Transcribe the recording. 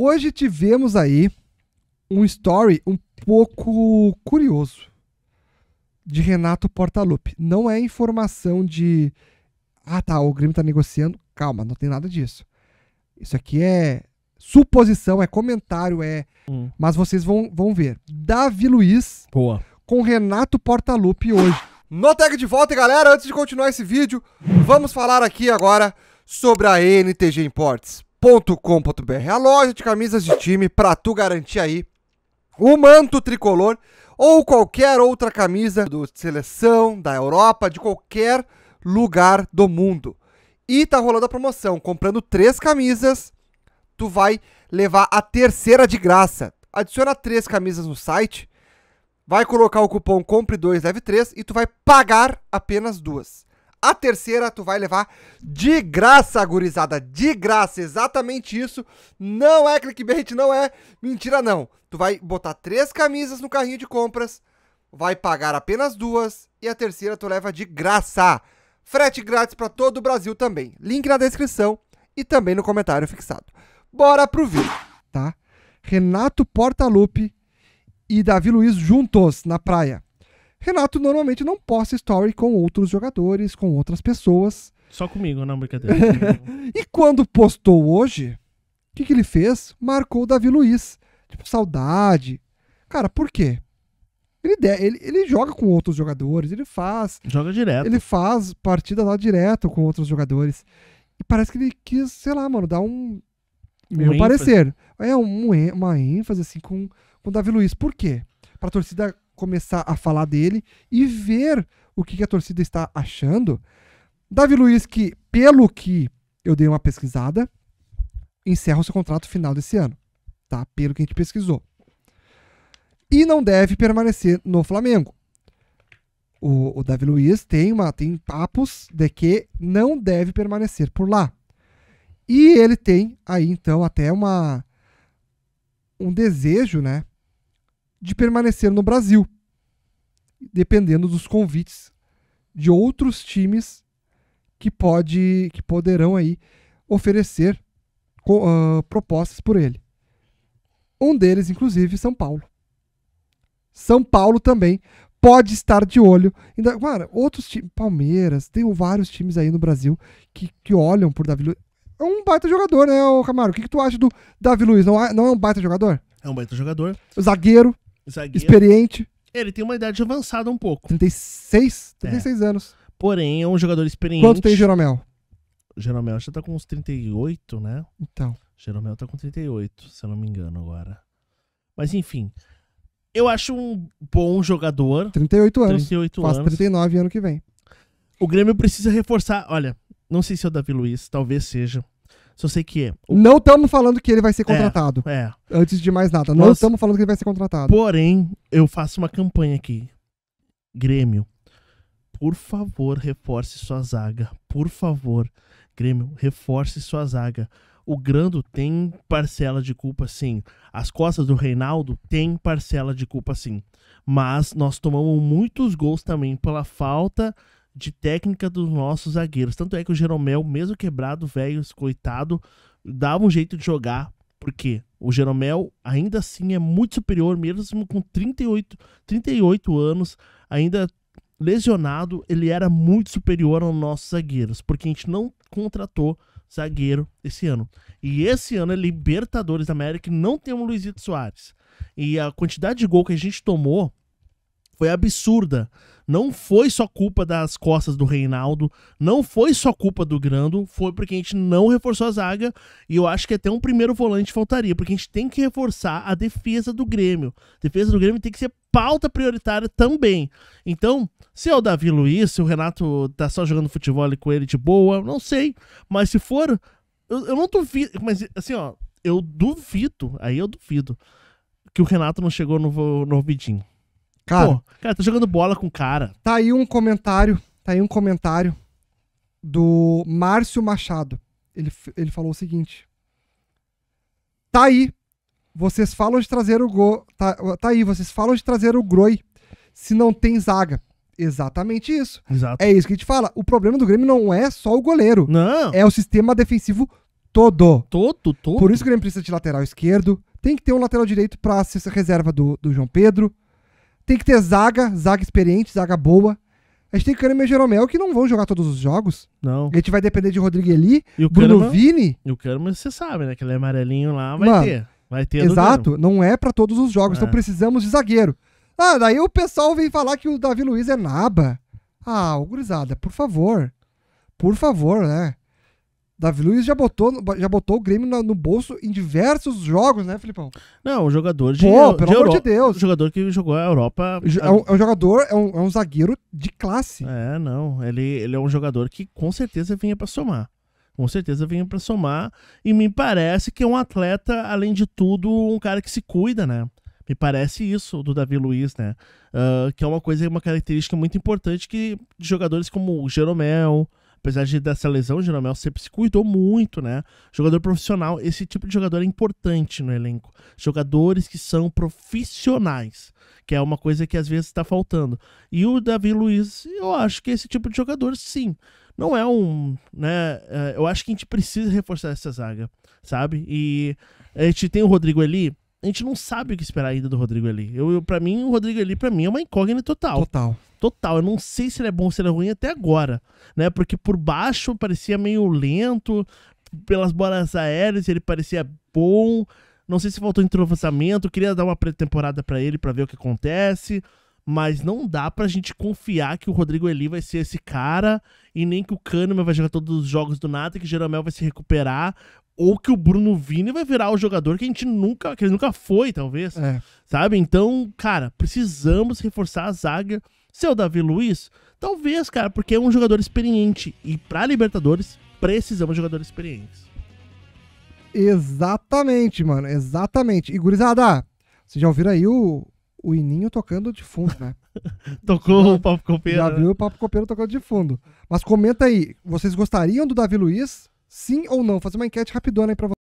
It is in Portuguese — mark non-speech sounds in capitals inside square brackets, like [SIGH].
Hoje tivemos aí um story um pouco curioso de Renato Portaluppi. Não é informação de ah tá, o Grêmio tá negociando. Calma, não tem nada disso. Isso aqui é suposição, é comentário, é. Hum. Mas vocês vão, vão ver. Davi Luiz Boa. com Renato Portaluppi hoje. No Tag de volta, galera. Antes de continuar esse vídeo, vamos falar aqui agora sobre a NTG Imports com.br, a loja de camisas de time para tu garantir aí o manto tricolor ou qualquer outra camisa do seleção da Europa, de qualquer lugar do mundo. E tá rolando a promoção, comprando três camisas, tu vai levar a terceira de graça. Adiciona três camisas no site, vai colocar o cupom compre 2 leve 3 e tu vai pagar apenas duas. A terceira tu vai levar de graça, gurizada, de graça, exatamente isso. Não é clickbait, não é mentira não. Tu vai botar três camisas no carrinho de compras, vai pagar apenas duas e a terceira tu leva de graça. Frete grátis para todo o Brasil também. Link na descrição e também no comentário fixado. Bora pro vídeo, tá? Renato Portaluppi e Davi Luiz juntos na praia. Renato normalmente não posta story com outros jogadores, com outras pessoas. Só comigo, não, brincadeira. [LAUGHS] e quando postou hoje, o que, que ele fez? Marcou o Davi Luiz. Tipo, saudade. Cara, por quê? Ele, ele, ele joga com outros jogadores, ele faz. Joga direto. Ele faz partida lá direto com outros jogadores. E parece que ele quis, sei lá, mano, dar um. Meu um parecer. É um, uma ênfase, assim, com, com o Davi Luiz. Por quê? para a torcida começar a falar dele e ver o que, que a torcida está achando. Davi Luiz, que pelo que eu dei uma pesquisada, encerra o seu contrato final desse ano, tá? Pelo que a gente pesquisou. E não deve permanecer no Flamengo. O, o Davi Luiz tem, uma, tem papos de que não deve permanecer por lá. E ele tem aí, então, até uma um desejo, né? de permanecer no Brasil, dependendo dos convites de outros times que pode que poderão aí oferecer uh, propostas por ele. Um deles, inclusive, São Paulo. São Paulo também pode estar de olho. Ainda, cara, outros times, Palmeiras, tem vários times aí no Brasil que, que olham por Davi Luiz. É um baita jogador, né, Camaro? O que, que tu acha do Davi Luiz? Não, é, não é um baita jogador? É um baita jogador. Zagueiro. Zagueiro. Experiente. Ele tem uma idade avançada um pouco. 36? 36 é. anos. Porém, é um jogador experiente. Quanto tem Jeromel? Jeromel já tá com uns 38, né? Então. Jeromel tá com 38, se eu não me engano agora. Mas enfim. Eu acho um bom jogador. 38 anos. 38 Faz anos. 39 ano que vem. O Grêmio precisa reforçar. Olha, não sei se é o Davi Luiz, talvez seja. Só sei que. O... Não estamos falando que ele vai ser é, contratado. É. é. Antes de mais nada, não estamos falando que ele vai ser contratado. Porém, eu faço uma campanha aqui. Grêmio, por favor, reforce sua zaga. Por favor, Grêmio, reforce sua zaga. O Grando tem parcela de culpa, sim. As costas do Reinaldo tem parcela de culpa, sim. Mas nós tomamos muitos gols também pela falta de técnica dos nossos zagueiros. Tanto é que o Jeromel, mesmo quebrado, velho, coitado, dava um jeito de jogar, porque o Jeromel ainda assim é muito superior, mesmo com 38, 38 anos, ainda lesionado, ele era muito superior aos nossos zagueiros, porque a gente não contratou zagueiro esse ano. E esse ano é Libertadores da América e não temos Luizito Soares. E a quantidade de gol que a gente tomou foi absurda. Não foi só culpa das costas do Reinaldo, não foi só culpa do Grando, foi porque a gente não reforçou a zaga e eu acho que até um primeiro volante faltaria, porque a gente tem que reforçar a defesa do Grêmio. A defesa do Grêmio tem que ser pauta prioritária também. Então, se é o Davi Luiz, se o Renato tá só jogando futebol ali com ele de boa, não sei, mas se for, eu, eu não duvido, mas assim, ó, eu duvido, aí eu duvido que o Renato não chegou no, no Vidinho. Cara, Pô, cara, tá jogando bola com o cara. Tá aí um comentário, tá aí um comentário do Márcio Machado. Ele, ele falou o seguinte: Tá aí, vocês falam de trazer o Go. Tá, tá aí, vocês falam de trazer o Groi se não tem zaga. Exatamente isso. Exato. É isso que a gente fala. O problema do Grêmio não é só o goleiro. Não. É o sistema defensivo todo. Todo, todo. Por isso que o Grêmio precisa de lateral esquerdo. Tem que ter um lateral direito pra ser reserva do, do João Pedro. Tem que ter zaga, zaga experiente, zaga boa. A gente tem Kahneman e Jeromel que não vão jogar todos os jogos. Não. A gente vai depender de Rodrigo Eli, e o Bruno Kahneman, Vini. E o Kahneman, você sabe, né? Aquele amarelinho lá vai Mano, ter. Vai ter Exato, não é para todos os jogos. Então é. Então precisamos de zagueiro. Ah, daí o pessoal vem falar que o Davi Luiz é naba. Ah, gurizada, por favor. Por favor, né? Davi Luiz já botou, já botou o Grêmio no, no bolso em diversos jogos, né, Filipão? Não, um jogador de. Pô, pelo de amor de Deus. Um jogador que jogou a Europa. É um, é um jogador, é um, é um, zagueiro de classe. É, não. Ele, ele é um jogador que com certeza vinha para somar. Com certeza vinha para somar. E me parece que é um atleta, além de tudo, um cara que se cuida, né? Me parece isso do Davi Luiz, né? Uh, que é uma coisa, uma característica muito importante que jogadores como o Jeromel, apesar de dessa lesão, o Jeromel sempre se cuidou muito, né? Jogador profissional, esse tipo de jogador é importante no elenco. Jogadores que são profissionais, que é uma coisa que às vezes está faltando. E o Davi Luiz, eu acho que esse tipo de jogador, sim. Não é um, né? É, eu acho que a gente precisa reforçar essa zaga, sabe? E a gente tem o Rodrigo Eli, a gente não sabe o que esperar ainda do Rodrigo Eli. Eu, eu para mim, o Rodrigo Eli para mim é uma incógnita total. Total total. Eu não sei se ele é bom ou se ele é ruim até agora, né? Porque por baixo parecia meio lento, pelas bolas aéreas ele parecia bom. Não sei se faltou entrosamento, queria dar uma pré-temporada para ele para ver o que acontece, mas não dá pra gente confiar que o Rodrigo Eli vai ser esse cara e nem que o Kahneman vai jogar todos os jogos do nada, que o Jeromel vai se recuperar ou que o Bruno Vini vai virar o jogador que a gente nunca, que ele nunca foi, talvez. É. Sabe? Então, cara, precisamos reforçar a zaga seu Davi Luiz, talvez, cara, porque é um jogador experiente. E pra Libertadores, precisamos de jogadores experientes. Exatamente, mano. Exatamente. E gurizada, vocês já ouviram aí o, o Ininho tocando de fundo, né? [LAUGHS] Tocou já, o Papo Copeiro. Já né? viu o Papo Copeiro tocando de fundo. Mas comenta aí, vocês gostariam do Davi Luiz? Sim ou não? Fazer uma enquete rapidona aí pra vocês.